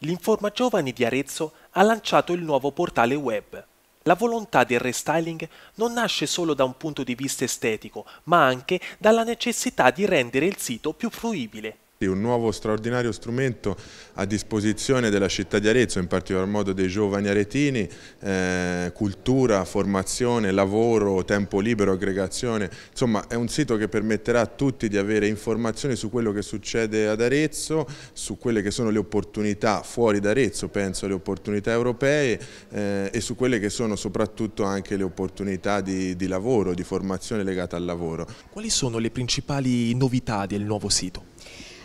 L'Informa Giovani di Arezzo ha lanciato il nuovo portale web. La volontà del restyling non nasce solo da un punto di vista estetico, ma anche dalla necessità di rendere il sito più fruibile un nuovo straordinario strumento a disposizione della città di Arezzo, in particolar modo dei giovani aretini, eh, cultura, formazione, lavoro, tempo libero, aggregazione, insomma è un sito che permetterà a tutti di avere informazioni su quello che succede ad Arezzo, su quelle che sono le opportunità fuori da Arezzo, penso alle opportunità europee eh, e su quelle che sono soprattutto anche le opportunità di, di lavoro, di formazione legata al lavoro. Quali sono le principali novità del nuovo sito?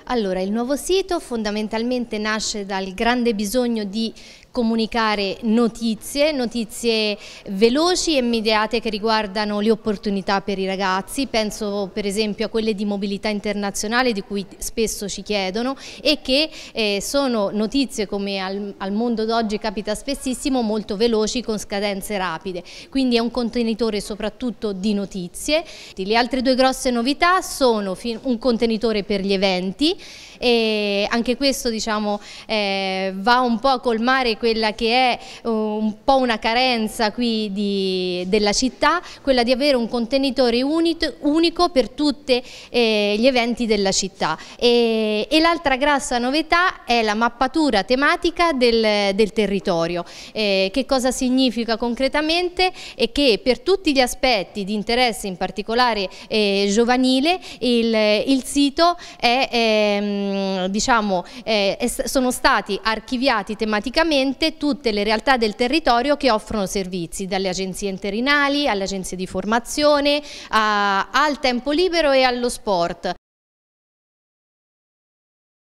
Allora, il nuovo sito fondamentalmente nasce dal grande bisogno di comunicare notizie, notizie veloci e immediate che riguardano le opportunità per i ragazzi, penso per esempio a quelle di mobilità internazionale di cui spesso ci chiedono e che eh, sono notizie come al, al mondo d'oggi capita spessissimo molto veloci con scadenze rapide, quindi è un contenitore soprattutto di notizie. Le altre due grosse novità sono un contenitore per gli eventi e anche questo diciamo, eh, va un po' a colmare quella che è eh, un po' una carenza qui di, della città, quella di avere un contenitore unito, unico per tutti eh, gli eventi della città. E, e l'altra grassa novità è la mappatura tematica del, del territorio. Eh, che cosa significa concretamente? È che per tutti gli aspetti di interesse, in particolare eh, giovanile, il, il sito è, ehm, diciamo, eh, sono stati archiviati tematicamente praticamente tutte le realtà del territorio che offrono servizi, dalle agenzie interinali alle agenzie di formazione, a, al tempo libero e allo sport.